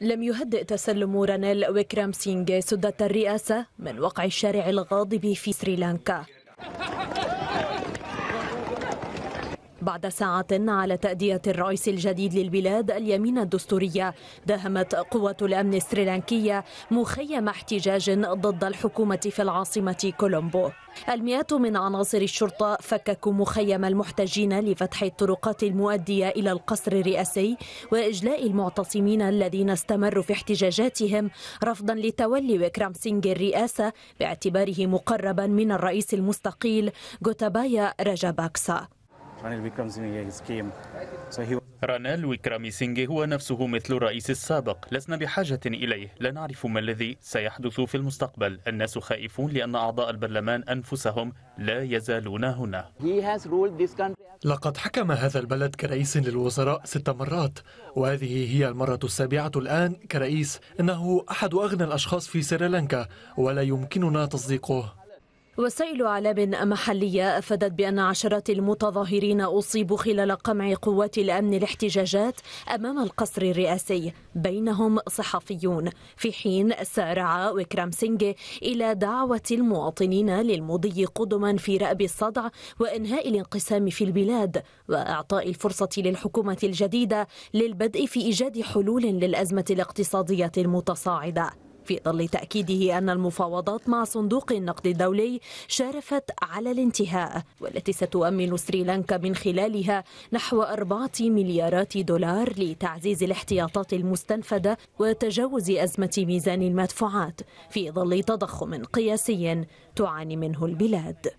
لم يهدئ تسلم رانيل ويكرام سينغي سدة الرئاسة من وقع الشارع الغاضب في سريلانكا بعد ساعة على تأدية الرئيس الجديد للبلاد اليمين الدستورية داهمت قوة الأمن السريلانكية مخيم احتجاج ضد الحكومة في العاصمة كولومبو المئات من عناصر الشرطة فككوا مخيم المحتجين لفتح الطرقات المؤدية إلى القصر الرئاسي وإجلاء المعتصمين الذين استمروا في احتجاجاتهم رفضا لتولي ويكرام سينغ الرئاسة باعتباره مقربا من الرئيس المستقيل جوتابايا رجاباكسا رانيل ويكرامي سينجي هو نفسه مثل الرئيس السابق لسنا بحاجة إليه لا نعرف ما الذي سيحدث في المستقبل الناس خائفون لأن أعضاء البرلمان أنفسهم لا يزالون هنا لقد حكم هذا البلد كرئيس للوزراء ست مرات وهذه هي المرة السابعة الآن كرئيس إنه أحد أغنى الأشخاص في سريلانكا ولا يمكننا تصديقه وسائل أعلام محلية أفادت بأن عشرات المتظاهرين أصيبوا خلال قمع قوات الأمن الاحتجاجات أمام القصر الرئاسي بينهم صحفيون في حين سارع وكرام سينجي إلى دعوة المواطنين للمضي قدما في رأب الصدع وإنهاء الانقسام في البلاد وإعطاء الفرصة للحكومة الجديدة للبدء في إيجاد حلول للأزمة الاقتصادية المتصاعدة في ظل تأكيده أن المفاوضات مع صندوق النقد الدولي شارفت على الانتهاء والتي ستؤمن سريلانكا من خلالها نحو أربعة مليارات دولار لتعزيز الاحتياطات المستنفدة وتجاوز أزمة ميزان المدفوعات في ظل تضخم قياسي تعاني منه البلاد